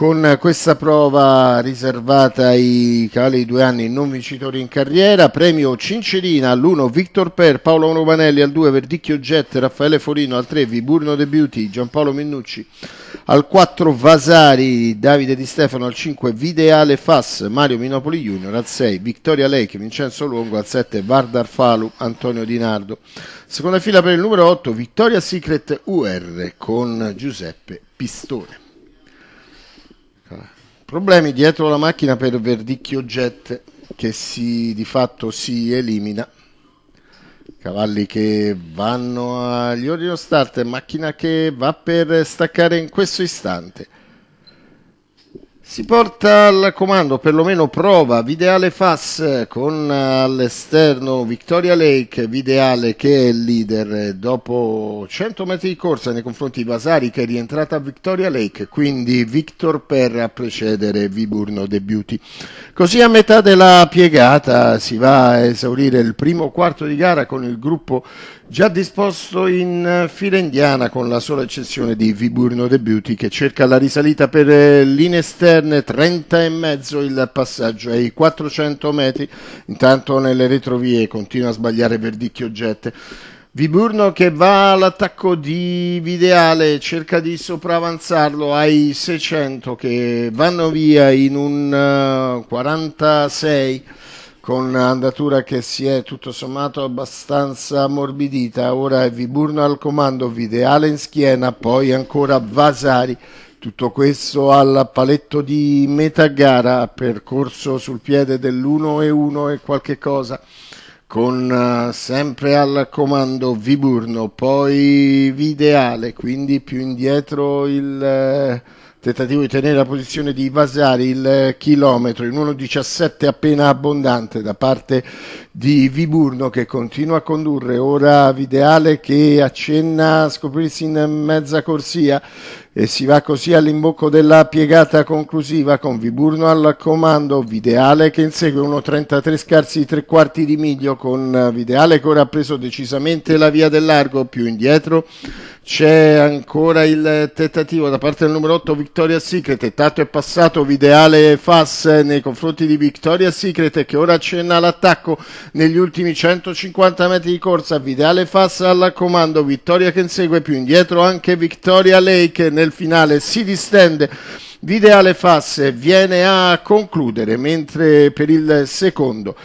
Con questa prova riservata ai cavalli di due anni non vincitori in carriera, premio Cincerina all'1 Victor Per, Paolo Romanelli al 2 Verdicchio Jet, Raffaele Forino al 3 Viburno De Beauty, Giampaolo Minnucci al 4 Vasari, Davide Di Stefano al 5 Videale Fass, Mario Minopoli Junior al 6 Vittoria Lake, Vincenzo Longo al 7 Vardar Falu, Antonio Di Nardo. Seconda fila per il numero 8 Vittoria Secret UR con Giuseppe Pistone. Problemi dietro la macchina per Verdicchio Jet che si, di fatto si elimina. Cavalli che vanno agli ordini Start, macchina che va per staccare in questo istante. Si porta al comando, perlomeno prova, Videale Fass con all'esterno Victoria Lake, Videale che è il leader dopo 100 metri di corsa nei confronti di Vasari che è rientrata a Victoria Lake, quindi Victor per a precedere Viburno De Beauty. Così a metà della piegata si va a esaurire il primo quarto di gara con il gruppo Già disposto in eh, fila indiana con la sola eccezione di Viburno De Beauty che cerca la risalita per eh, linee esterne 30 e mezzo il passaggio ai 400 metri intanto nelle retrovie continua a sbagliare Verdicchio Gette Viburno che va all'attacco di Videale, cerca di sopravanzarlo ai 600 che vanno via in un 46 eh, con un'andatura che si è tutto sommato abbastanza ammorbidita. Ora è Viburno al comando, Videale in schiena, poi ancora Vasari. Tutto questo al paletto di metà gara, percorso sul piede dell'1 e 1 e qualche cosa, con eh, sempre al comando Viburno, poi Videale, quindi più indietro il... Uh, tentativo di tenere la posizione di Vasari il eh, chilometro in 1.17 appena abbondante da parte di Viburno che continua a condurre ora Videale che accenna a scoprirsi in mezza corsia e si va così all'imbocco della piegata conclusiva con Viburno al comando, Videale che insegue 1.33 scarsi tre quarti di miglio con eh, Videale che ora ha preso decisamente la via del largo più indietro c'è ancora il tentativo da parte del numero 8 Victoria Secret, intanto è passato Videale Fass eh, nei confronti di Victoria Secret che ora accenna l'attacco negli ultimi 150 metri di corsa, Videale Fass al comando, Vittoria che insegue più indietro anche Victoria Lake nel finale si distende Videale Fass viene a concludere mentre per il secondo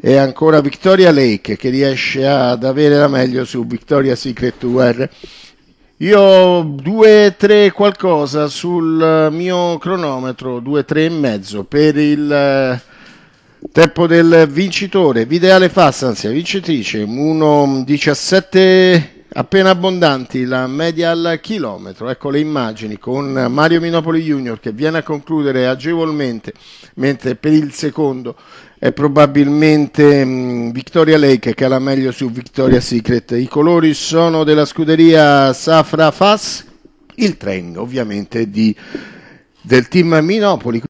è ancora Victoria Lake che riesce ad avere la meglio su Victoria Secret Tour io 2, 3 qualcosa sul eh, mio cronometro, 2, 3 e mezzo per il eh, tempo del vincitore. Videale Fassanzia, vincitrice, 1, 17 appena abbondanti la media al chilometro. Ecco le immagini con Mario Minopoli Junior che viene a concludere agevolmente, mentre per il secondo è probabilmente mh, mm, Victoria Lake che ha la meglio su Victoria Secret. I colori sono della scuderia Safra Fass, il treno ovviamente di, del team Minopoli.